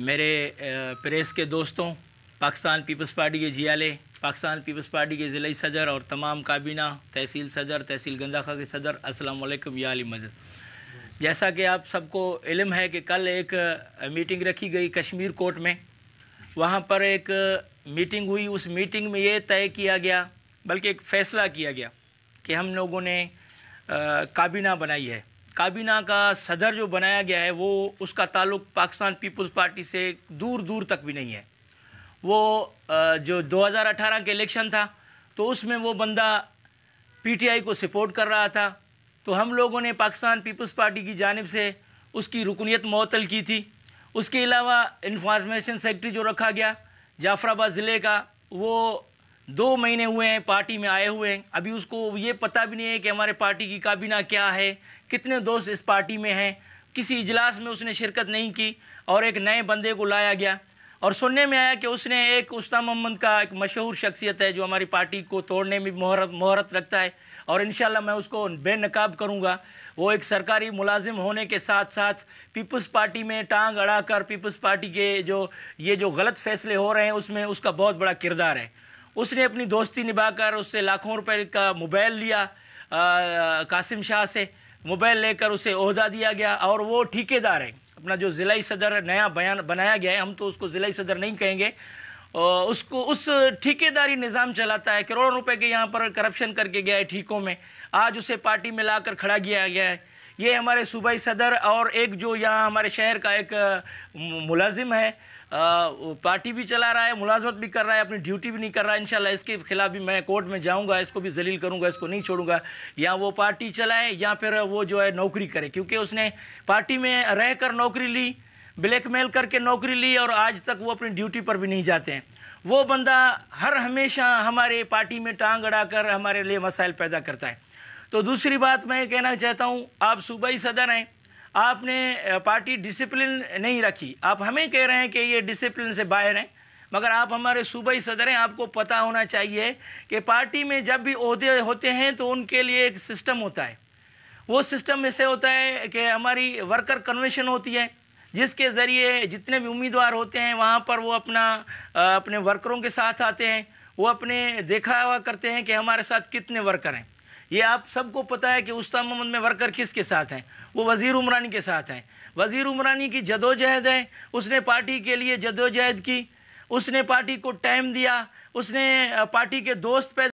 मेरे प्रेस के दोस्तों पाकिस्तान पीपल्स पार्टी के जियाले पाकिस्तान पीपल्स पार्टी के ज़िले सदर और तमाम काबीना तहसील सदर तहसील गंदाखा के सदर असलकम या मदद जैसा कि आप सबको इलम है कि कल एक मीटिंग रखी गई कश्मीर कोर्ट में वहाँ पर एक मीटिंग हुई उस मीटिंग में ये तय किया गया बल्कि एक फ़ैसला किया गया कि हम लोगों ने काबीना बनाई है काबीना का सदर जो बनाया गया है वो उसका ताल्लुक पाकिस्तान पीपल्स पार्टी से दूर दूर तक भी नहीं है वो जो 2018 के इलेक्शन था तो उसमें वो बंदा पीटीआई को सपोर्ट कर रहा था तो हम लोगों ने पाकिस्तान पीपल्स पार्टी की जानब से उसकी रुकनीत मअतल की थी उसके अलावा इंफॉर्मेशन सेक्रेटरी जो रखा गया जाफराबाद ज़िले का वो दो महीने हुए हैं पार्टी में आए हुए हैं अभी उसको ये पता भी नहीं है कि हमारे पार्टी की काबीना क्या है कितने दोस्त इस पार्टी में हैं किसी इजलास में उसने शिरकत नहीं की और एक नए बंदे को लाया गया और सुनने में आया कि उसने एक उस्ता मोहम्मद का एक मशहूर शख्सियत है जो हमारी पार्टी को तोड़ने में मोहरत मोहरत रखता है और इन मैं उसको बेनकाब करूँगा वो एक सरकारी मुलाजिम होने के साथ साथ पीपल्स पार्टी में टांग अड़ा कर पीपल्स पार्टी के जो ये जो गलत फैसले हो रहे हैं उसमें उसका बहुत बड़ा किरदार है उसने अपनी दोस्ती निभाकर उससे लाखों रुपए का मोबाइल लिया कासिम शाह से मोबाइल लेकर उसे अहदा दिया गया और वो ठेकेदार है अपना जो ज़िला सदर नया बयान बनाया गया है हम तो उसको ज़िला सदर नहीं कहेंगे उसको उस ठेकेदारी निज़ाम चलाता है करोड़ों रुपए के यहाँ पर करप्शन करके गया है ठीकों में आज उसे पार्टी में ला खड़ा किया गया है ये हमारे सूबाई सदर और एक जो यहाँ हमारे शहर का एक मुलाजिम है पार्टी भी चला रहा है मुलाजमत भी कर रहा है अपनी ड्यूटी भी नहीं कर रहा है इनशाला इसके खिलाफ भी मैं कोर्ट में जाऊंगा इसको भी जलील करूंगा इसको नहीं छोड़ूंगा या वो पार्टी चलाए या फिर वो जो है नौकरी करे क्योंकि उसने पार्टी में रह कर नौकरी ली ब्लैकमेल करके नौकरी ली और आज तक वो अपनी ड्यूटी पर भी नहीं जाते हैं वो बंदा हर हमेशा हमारे पार्टी में टांग अड़ा कर हमारे लिए मसाइल पैदा करता है तो दूसरी बात मैं कहना चाहता हूँ आप सूबाई सदर हैं आपने पार्टी डिसिप्लिन नहीं रखी आप हमें कह रहे हैं कि ये डिसिप्लिन से बाहर हैं मगर आप हमारे सूबाई सदर हैं आपको पता होना चाहिए कि पार्टी में जब भी अहदे होते हैं तो उनके लिए एक सिस्टम होता है वो सिस्टम ऐसे होता है कि हमारी वर्कर कन्वेंशन होती है जिसके ज़रिए जितने भी उम्मीदवार होते हैं वहाँ पर वो अपना अपने वर्करों के साथ आते हैं वो अपने देखा हुआ करते हैं कि हमारे साथ कितने वर्कर हैं ये आप सबको पता है कि उस्ता मोहम्मद में वर्कर किसके साथ हैं वो वजी उमरानी के साथ हैं वजी उमरानी की जदोजहद है उसने पार्टी के लिए जदोजहद की उसने पार्टी को टाइम दिया उसने पार्टी के दोस्त पैदा